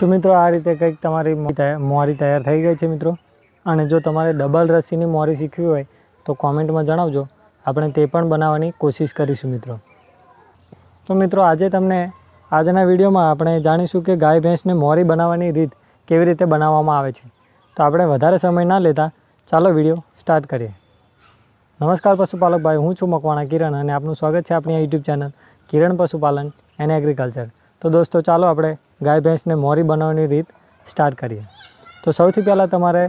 તો મિત્રો આ રીતે કંઈક તમારી મોરી તૈયાર થઈ ગઈ છે મિત્રો અને જો તમારે ડબલ રસીની મોરી શીખવી હોય તો કોમેન્ટમાં જણાવજો આપણે તે પણ બનાવવાની કોશિશ કરીશું મિત્રો તો મિત્રો આજે તમને આજના વિડીયોમાં આપણે જાણીશું કે ગાય ભેંસને મોરી બનાવવાની રીત કેવી રીતે બનાવવામાં આવે છે તો આપણે વધારે સમય ના લેતા ચાલો વિડીયો સ્ટાર્ટ કરીએ નમસ્કાર પશુપાલકભાઈ હું છું મકવાણા કિરણ અને આપનું સ્વાગત છે આપણી યુટ્યુબ ચેનલ કિરણ પશુપાલન એન્ડ એગ્રીકલ્ચર તો દોસ્તો ચાલો આપણે ગાય ભેંસને મોરી બનાવવાની રીત સ્ટાર્ટ કરીએ તો સૌથી પહેલાં તમારે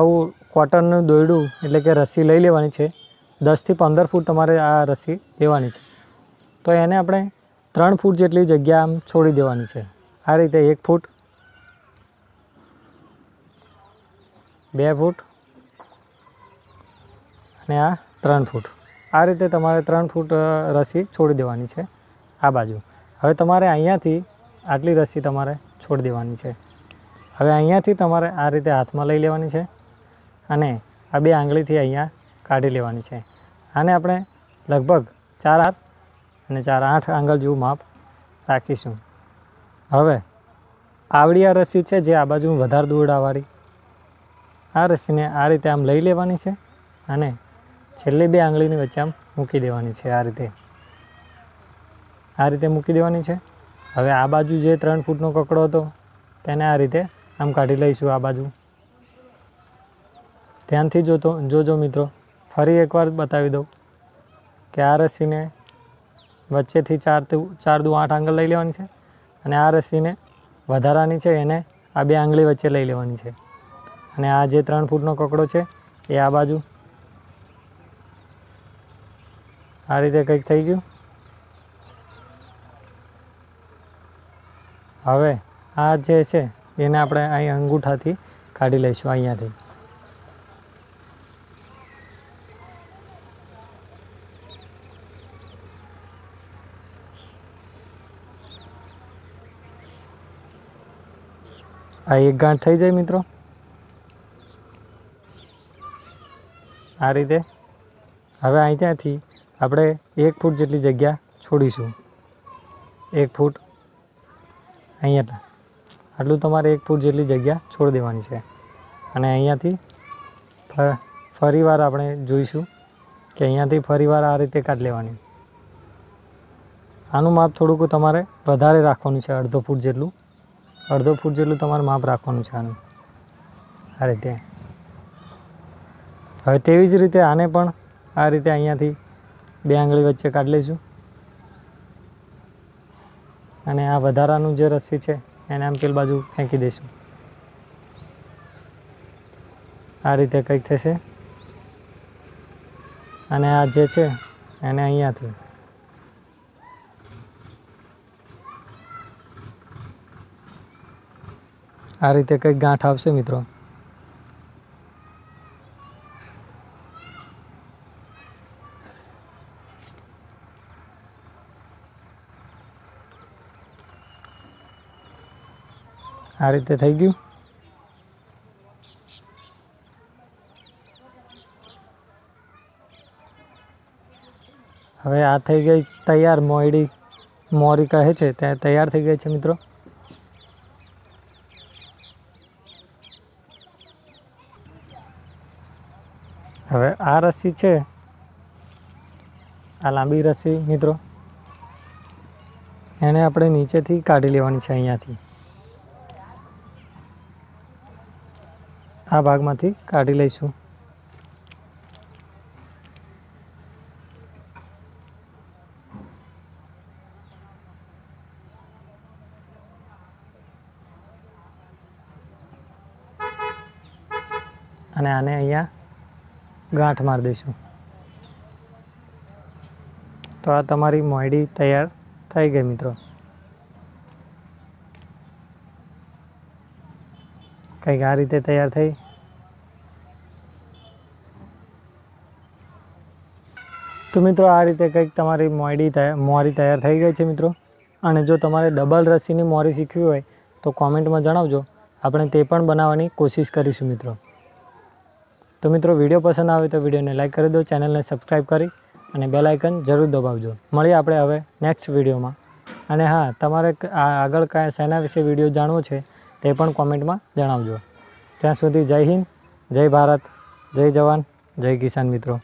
આવું કોટનનું દોરડું એટલે કે રસી લઈ લેવાની છે દસથી પંદર ફૂટ તમારે આ રસી લેવાની છે તો એને આપણે ત્રણ ફૂટ જેટલી જગ્યા આમ છોડી દેવાની છે આ રીતે એક ફૂટ બે ફૂટ અને આ ત્રણ ફૂટ આ રીતે તમારે ત્રણ ફૂટ રસી છોડી દેવાની છે આ બાજુ હવે તમારે અહીંયાથી આટલી રસી તમારે છોડી દેવાની છે હવે અહીંયાથી તમારે આ રીતે હાથમાં લઈ લેવાની છે અને આ બે આંગળીથી અહીંયા કાઢી લેવાની છે આને આપણે લગભગ ચાર આઠ અને ચાર આઠ આંગળ જેવું માપ રાખીશું હવે આવડી આ રસી છે જે આ બાજુ વધારે દોરડાવાળી આ રસીને આ રીતે આમ લઈ લેવાની છે અને છેલ્લી બે આંગળીની વચ્ચે આમ મૂકી દેવાની છે આ રીતે આ રીતે મૂકી દેવાની છે હવે આ બાજુ જે ત્રણ ફૂટનો કકડો હતો તેને આ રીતે આમ કાઢી લઈશું આ બાજુ ધ્યાનથી જોતો જોજો મિત્રો ફરી એકવાર બતાવી દઉં કે આ રસ્સીને વચ્ચેથી ચાર ચાર દુ આઠ આંગળ લઈ લેવાની છે અને આ રસ્સીને વધારાની છે એને આ બે આંગળી વચ્ચે લઈ લેવાની છે અને આ જે ત્રણ ફૂટનો કકડો છે એ આ બાજુ આ રીતે કંઈક થઈ ગયું હવે આ જે છે એને આપણે અહીં અંગૂઠાથી કાઢી લઈશું અહીંયાથી આ એક ગાંઠ થઈ જાય મિત્રો આ રીતે હવે અહીં ત્યાંથી આપણે એક ફૂટ જેટલી જગ્યા છોડીશું એક ફૂટ અહીંયા આટલું તમારે એક ફૂટ જેટલી જગ્યા છોડી દેવાની છે અને અહીંયાથી ફરીવાર આપણે જોઈશું કે અહીંયાથી ફરીવાર આ રીતે કાઢ લેવાની આનું માપ થોડુંક તમારે વધારે રાખવાનું છે અડધો ફૂટ જેટલું અડધો ફૂટ જેટલું તમારે માપ રાખવાનું છે આનું આ રીતે હવે તેવી જ રીતે આને પણ આ રીતે અહીંયાથી બે આંગળી વચ્ચે કાઢી લઈશું અને આ વધારાનું જે રસી છે એને આમ પેલ બાજુ ફેંકી દઈશું આ રીતે કંઈક થશે અને આ જે છે એને અહીંયાથી આ રીતે કંઈક ગાંઠ આવશે મિત્રો આ રીતે થઈ ગયું હવે આ થઈ ગઈ તૈયાર મોયડી મોરી કહે છે ત્યાં તૈયાર થઈ ગઈ છે મિત્રો હવે આ રસી છે આ લાંબી રસી મિત્રો એને આપણે નીચેથી કાઢી લેવાની છે અહીંયાથી આ ભાગમાંથી કાઢી લઈશું અને આને અહીંયા ગાંઠ મારી દઈશું તો આ તમારી મોયડી તૈયાર થઈ ગઈ મિત્રો કંઈક આ રીતે તૈયાર થઈ તો મિત્રો આ રીતે કંઈક તમારી મોડી મોરી તૈયાર થઈ ગઈ છે મિત્રો અને જો તમારે ડબલ રસીની મોરી શીખવી હોય તો કોમેન્ટમાં જણાવજો આપણે તે પણ બનાવવાની કોશિશ કરીશું મિત્રો તો મિત્રો વિડીયો પસંદ આવે તો વિડીયોને લાઇક કરી દો ચેનલને સબસ્ક્રાઈબ કરી અને બેલ આઇકન જરૂર દબાવજો મળીએ આપણે હવે નેક્સ્ટ વિડીયોમાં અને હા તમારે આગળ કયા શેના વિશે વિડીયો જાણવો છે તે પણ કોમેન્ટમાં જણાવજો ત્યાં સુધી જય હિન્દ જય ભારત જય જવાન જય કિસાન મિત્રો